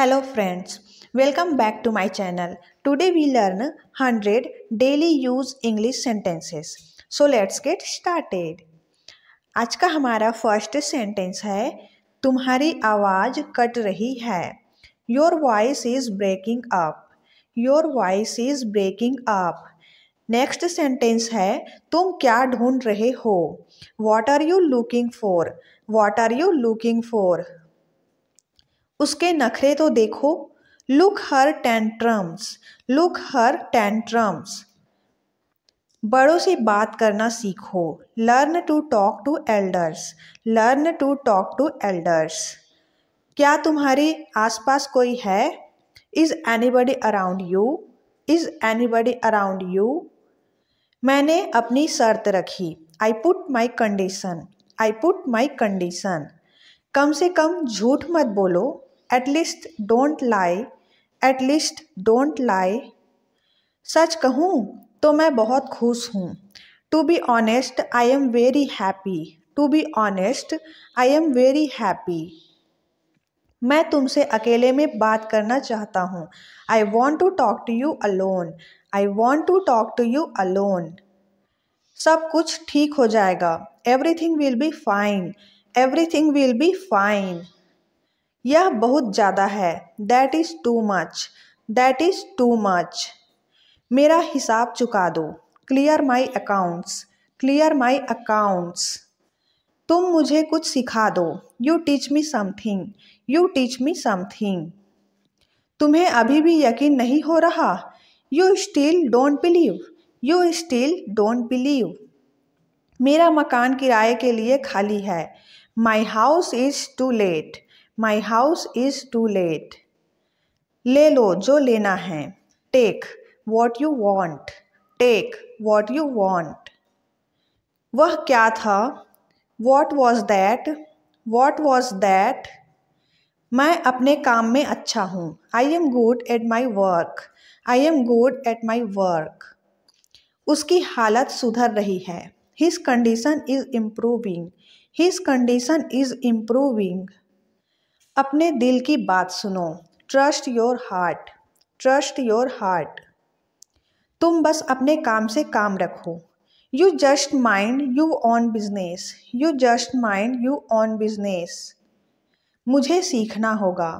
hello friends welcome back to my channel Today we learn hundred daily use English sentences so let's get started आज का हमारा first sentence है तुम्हारी आवाज़ कट रही है your voice is breaking up your voice is breaking up next sentence है तुम क्या ढूंढ रहे हो what are you looking for what are you looking for उसके नखरे तो देखो look her tantrums look her tantrums बड़ों से बात करना सीखो learn to talk to elders learn to talk to elders क्या तुम्हारे आसपास कोई है is anybody around you is anybody around you मैंने अपनी शर्त रखी I put my condition I put my condition कम से कम झूठ मत बोलो at least don't lie at least don't lie सच कहूँ तो मैं बहुत खुश हूँ to be honest I am very happy to be honest I am very happy मैं तुमसे अकेले में बात करना चाहता हूँ I want to talk to you alone I want to talk to you alone सब कुछ ठीक हो जाएगा everything will be fine everything will be fine यह बहुत ज़्यादा है that is too much that is too much मेरा हिसाब चुका दो clear my accounts clear my accounts तुम मुझे कुछ सिखा दो you teach me something you teach me something तुम्हें अभी भी यकीन नहीं हो रहा you still don't believe you still don't believe मेरा मकान किराए के लिए खाली है my house is to let my house is to let ले लो जो लेना है take what you want take what you want वह क्या था what was that what was that मैं अपने काम में अच्छा हूँ I am good at my work I am good at my work उसकी हालत सुधर रही है His condition is improving his condition is improving अपने दिल की बात सुनो trust your heart trust your heart तुम बस अपने काम से काम रखो you just mind your own business you just mind your own business मुझे सीखना होगा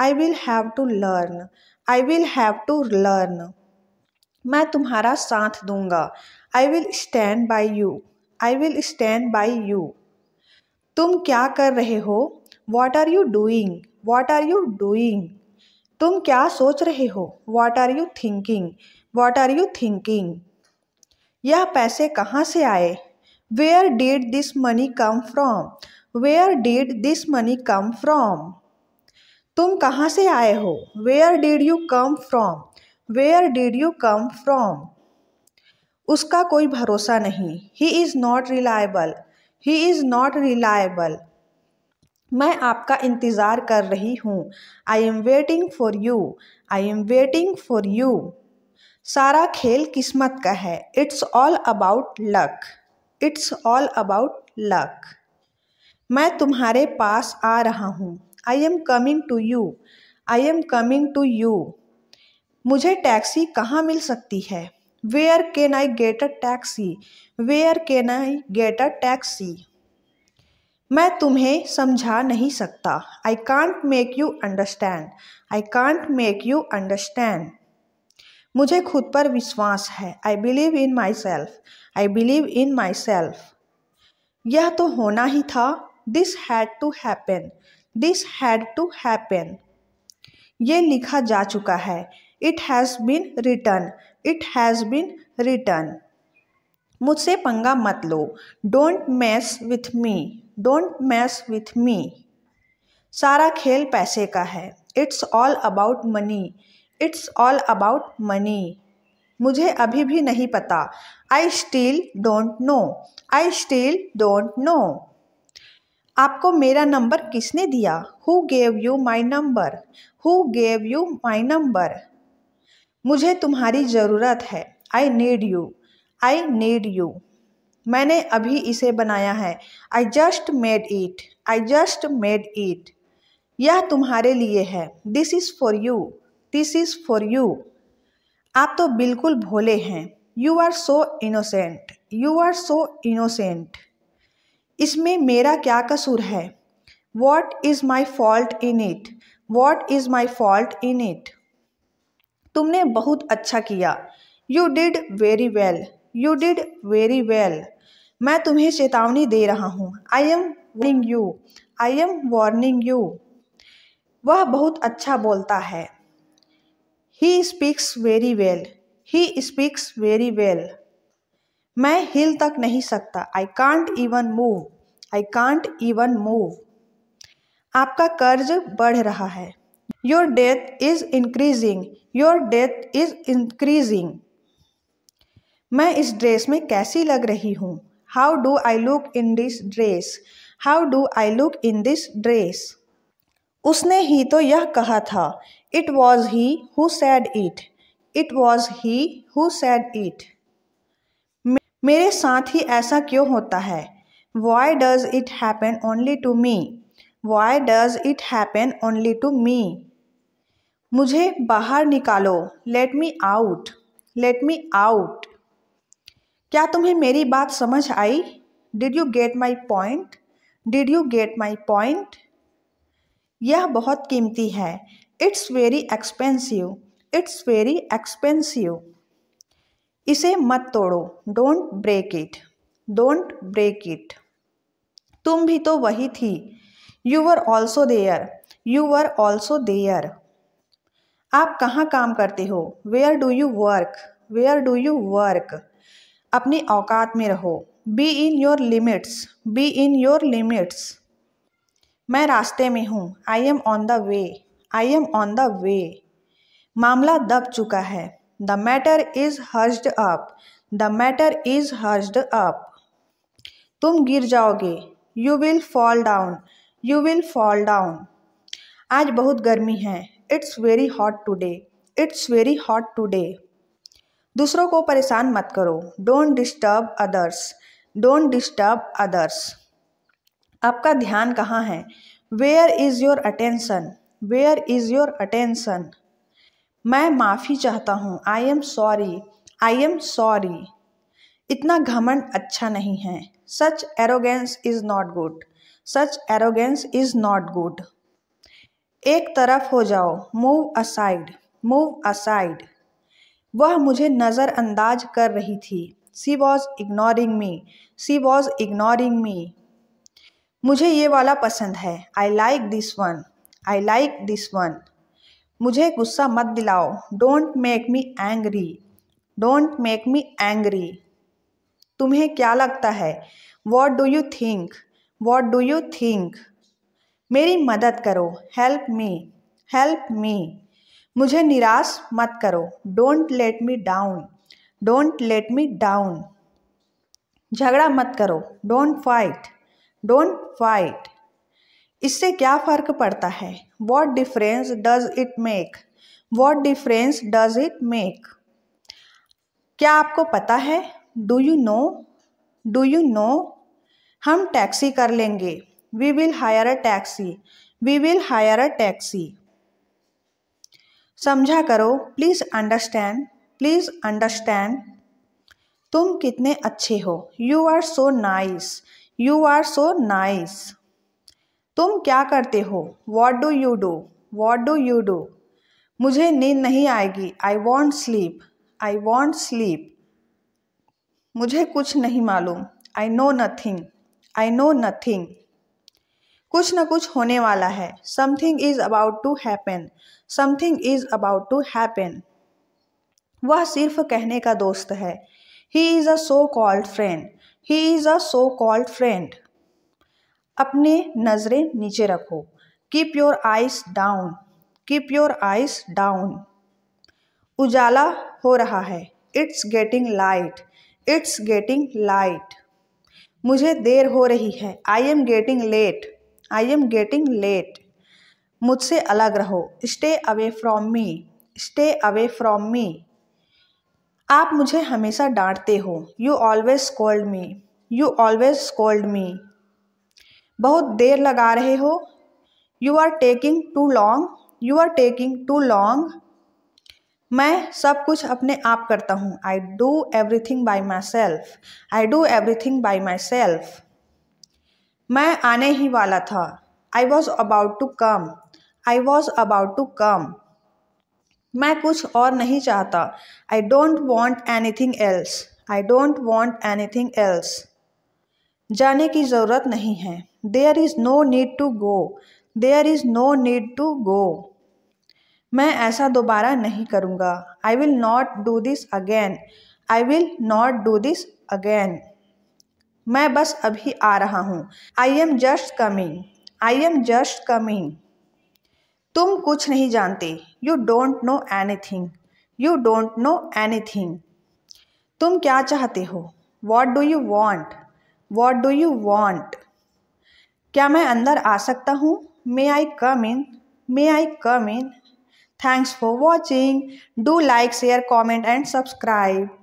I will have to learn I will have to learn मैं तुम्हारा साथ दूंगा I will stand by you I will stand by you तुम क्या कर रहे हो what are you doing what are you doing तुम क्या सोच रहे हो what are you thinking what are you thinking यह पैसे कहाँ से आए where did this money come from where did this money come from तुम कहाँ से आए हो where did you come from where did you come from उसका कोई भरोसा नहीं he is not reliable he is not reliable मैं आपका इंतज़ार कर रही हूँ I am waiting for you I am waiting for you सारा खेल किस्मत का है it's all about luck it's all about luck मैं तुम्हारे पास आ रहा हूँ I am coming to you I am coming to you मुझे टैक्सी कहाँ मिल सकती है where can I get a taxi where can I get a taxi मैं तुम्हें समझा नहीं सकता I can't make you understand I can't make you understand मुझे खुद पर विश्वास है I believe in myself I believe in myself यह तो होना ही था this had to happen this had to happen ये लिखा जा चुका है it has been written it has been written मुझसे पंगा मत लो don't mess with me don't mess with me सारा खेल पैसे का है it's all about money it's all about money मुझे अभी भी नहीं पता I still don't know I still don't know आपको मेरा नंबर किसने दिया who gave you my number who gave you my number मुझे तुम्हारी ज़रूरत है I need you I need you मैंने अभी इसे बनाया है I just made it I just made it यह तुम्हारे लिए है this is for you this is for you आप तो बिल्कुल भोले हैं you are so innocent you are so innocent इसमें मेरा क्या कसूर है what is my fault in it what is my fault in it तुमने बहुत अच्छा किया you did very well you did very well मैं तुम्हें चेतावनी दे रहा हूँ I am warning you I am warning you वह बहुत अच्छा बोलता है he speaks very well he speaks very well मैं हिल तक नहीं सकता I can't even move I can't even move आपका कर्ज बढ़ रहा है your debt is increasing your debt is increasing मैं इस ड्रेस में कैसी लग रही हूँ how do I look in this dress how do I look in this dress उसने ही तो यह कहा था it was he who said it it was he who said it मेरे साथ ही ऐसा क्यों होता है why does it happen only to me why does it happen only to me मुझे बाहर निकालो let me out let me out क्या तुम्हें मेरी बात समझ आई did you get my point did you get my point यह बहुत कीमती है it's very expensive it's very expensive इसे मत तोड़ो don't break it don't break it तुम भी तो वही थी you were also there you were also there आप कहाँ काम करते हो where do you work where do you work अपनी औकात में रहो be in your limits be in your limits मैं रास्ते में हूँ I am on the way I am on the way मामला दब चुका है the matter is hushed up the matter is hushed up तुम गिर जाओगे you will fall down you will fall down आज बहुत गर्मी है it's very hot today it's very hot today दूसरों को परेशान मत करो don't disturb others don't disturb others आपका ध्यान कहाँ है where is your attention where is your attention मैं माफ़ी चाहता हूँ I am sorry I am sorry इतना घमंड अच्छा नहीं है such arrogance is not good such arrogance is not good एक तरफ हो जाओ मूव असाइड मूव असाइड वह मुझे नज़रअंदाज कर रही थी she was ignoring me she was ignoring me मुझे ये वाला पसंद है I like this one I like this one मुझे गुस्सा मत दिलाओ don't make me angry don't make me angry तुम्हें क्या लगता है what do you think what do you think मेरी मदद करो हेल्प मी हेल्प मी मुझे निराश मत करो don't let me down don't let me down झगड़ा मत करो डोंट फाइट डोंट फाइट इससे क्या फ़र्क पड़ता है what difference does it make what difference does it make क्या आपको पता है do you know do you know हम टैक्सी कर लेंगे we will hire a taxi we will hire a taxi समझा करो प्लीज़ अंडरस्टैंड प्लीज़ अंडरस्टैंड तुम कितने अच्छे हो you are so nice you are so nice तुम क्या करते हो what do you do what do you do मुझे नींद नहीं आएगी I won't sleep I won't sleep मुझे कुछ नहीं मालूम I know nothing I know nothing कुछ ना कुछ होने वाला है something is about to happen something is about to happen वह सिर्फ कहने का दोस्त है he is a so called friend he is a so called friend अपने नज़रें नीचे रखो keep your eyes down keep your eyes down उजाला हो रहा है it's getting light it's getting light मुझे देर हो रही है I am getting late I am getting late मुझसे अलग रहो stay away from me stay away from me आप मुझे हमेशा डांटते हो you always called me you always called me बहुत देर लगा रहे हो you are taking too long you are taking too long मैं सब कुछ अपने आप करता हूँ I do everything by myself I do everything by myself मैं आने ही वाला था I was about to come I was about to come मैं कुछ और नहीं चाहता I don't want anything else I don't want anything else जाने की ज़रूरत नहीं है there is no need to go there is no need to go मैं ऐसा दोबारा नहीं करूँगा I will not do this again I will not do this again मैं बस अभी आ रहा हूँ I am just coming I am just coming तुम कुछ नहीं जानते you don't know anything you don't know anything तुम क्या चाहते हो what do you want what do you want क्या मैं अंदर आ सकता हूँ may I come in may I come in thanks for watching do like share comment and subscribe